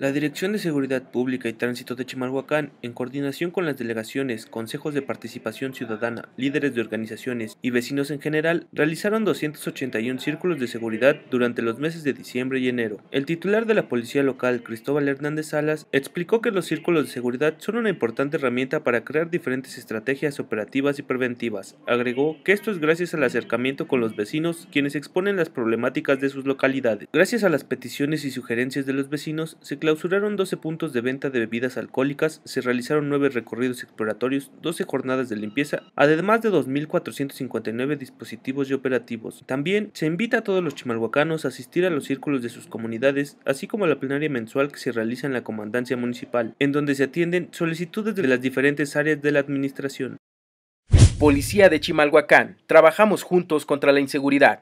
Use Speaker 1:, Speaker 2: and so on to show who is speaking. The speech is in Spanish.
Speaker 1: La Dirección de Seguridad Pública y Tránsito de Chimalhuacán, en coordinación con las delegaciones, consejos de participación ciudadana, líderes de organizaciones y vecinos en general, realizaron 281 círculos de seguridad durante los meses de diciembre y enero. El titular de la Policía Local, Cristóbal Hernández Salas, explicó que los círculos de seguridad son una importante herramienta para crear diferentes estrategias operativas y preventivas. Agregó que esto es gracias al acercamiento con los vecinos, quienes exponen las problemáticas de sus localidades. Gracias a las peticiones y sugerencias de los vecinos, se clausuraron 12 puntos de venta de bebidas alcohólicas, se realizaron 9 recorridos exploratorios, 12 jornadas de limpieza, además de 2.459 dispositivos y operativos. También se invita a todos los chimalhuacanos a asistir a los círculos de sus comunidades, así como a la plenaria mensual que se realiza en la comandancia municipal, en donde se atienden solicitudes de las diferentes áreas de la administración.
Speaker 2: Policía de Chimalhuacán, trabajamos juntos contra la inseguridad.